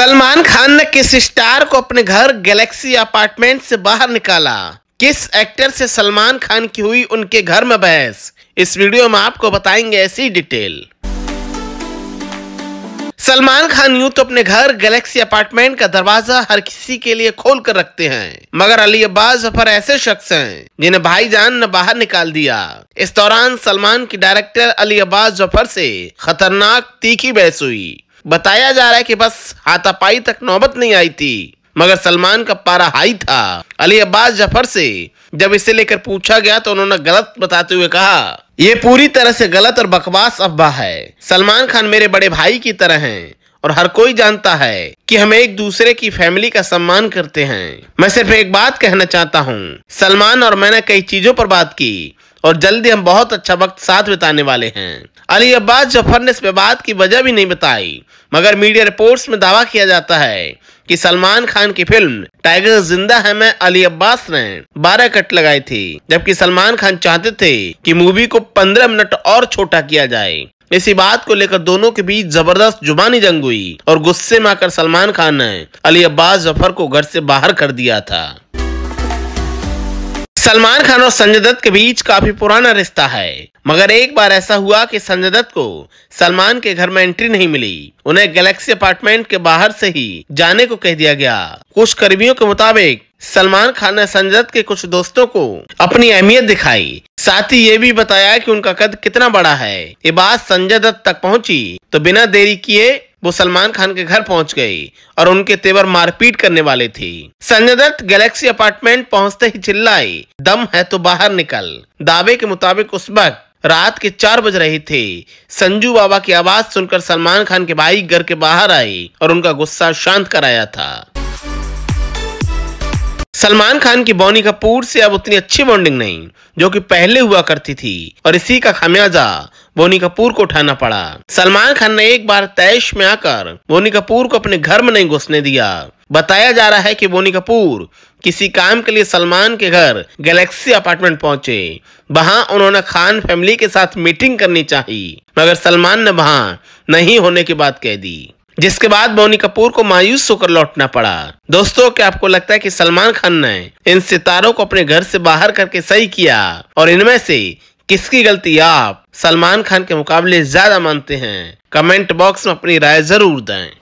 सलमान खान ने किस स्टार को अपने घर गैलेक्सी अपार्टमेंट से बाहर निकाला किस एक्टर से सलमान खान की हुई उनके घर में बहस इस वीडियो में आपको बताएंगे ऐसी डिटेल सलमान खान यूं तो अपने घर गैलेक्सी अपार्टमेंट का दरवाजा हर किसी के लिए खोल कर रखते हैं मगर अली अब्बास जफर ऐसे शख्स हैं जिन्हें भाईजान ने बाहर निकाल दिया इस दौरान सलमान की डायरेक्टर अली अब्बास जफर से खतरनाक तीखी बहस हुई बताया जा रहा है कि बस हाथापाई तक नौबत नहीं आई थी मगर सलमान का पारा हाई था अली अब्बास जफर से जब इसे लेकर पूछा गया तो उन्होंने गलत बताते हुए कहा यह पूरी तरह से गलत और बकवास अफवाह है सलमान खान मेरे बड़े भाई की तरह हैं और हर कोई जानता है कि हम एक दूसरे की फैमिली का सम्मान करते हैं मैं सिर्फ एक बात कहना चाहता हूँ सलमान और मैंने कई चीजों पर बात की और जल्दी हम बहुत अच्छा वक्त साथ बिताने वाले हैं अली अब्बास जफर ने इस विवाद की वजह भी नहीं बताई मगर मीडिया रिपोर्ट्स में दावा किया जाता है कि सलमान खान की फिल्म टाइगर जिंदा है मैं अली अब्बास ने बारह कट लगाई थी जबकि सलमान खान चाहते थे की मूवी को पंद्रह मिनट और छोटा किया जाए इसी बात को लेकर दोनों के बीच जबरदस्त जुबानी जंग हुई और गुस्से में आकर सलमान खान ने अली अब्बास जफर को घर से बाहर कर दिया था सलमान खान और संजय दत्त के बीच काफी पुराना रिश्ता है मगर एक बार ऐसा हुआ कि संजय दत्त को सलमान के घर में एंट्री नहीं मिली उन्हें गैलेक्सी अपार्टमेंट के बाहर से ही जाने को कह दिया गया कुछ कर्मियों के मुताबिक सलमान खान ने संजय दत्त के कुछ दोस्तों को अपनी अहमियत दिखाई साथ ही ये भी बताया कि उनका कद कितना बड़ा है ये बात संजय दत्त तक पहुंची तो बिना देरी किए वो सलमान खान के घर पहुंच गई और उनके तेवर मारपीट करने वाले थी संजय दत्त गैलेक्सी अपार्टमेंट पहुंचते ही चिल्लाई दम है तो बाहर निकल दावे के मुताबिक उस वक्त रात के चार बज रहे थे संजू बाबा की आवाज सुनकर सलमान खान के भाई घर के बाहर आई और उनका गुस्सा शांत कराया था सलमान खान की बॉनी कपूर से अब उतनी अच्छी बॉन्डिंग नहीं जो कि पहले हुआ करती थी और इसी का खामियाजा बोनी कपूर को उठाना पड़ा सलमान खान ने एक बार तैश में आकर बोनी कपूर को अपने घर में नहीं घुसने दिया बताया जा रहा है कि बोनी कपूर किसी काम के लिए सलमान के घर गैलेक्सी अपार्टमेंट पहुंचे वहां उन्होंने खान फैमिली के साथ मीटिंग करनी चाहिए मगर सलमान ने वहां नहीं होने की बात कह दी जिसके बाद बोनी कपूर को मायूस होकर लौटना पड़ा दोस्तों क्या आपको लगता है कि सलमान खान ने इन सितारों को अपने घर से बाहर करके सही किया और इनमें से किसकी गलती आप सलमान खान के मुकाबले ज्यादा मानते हैं कमेंट बॉक्स में अपनी राय जरूर दें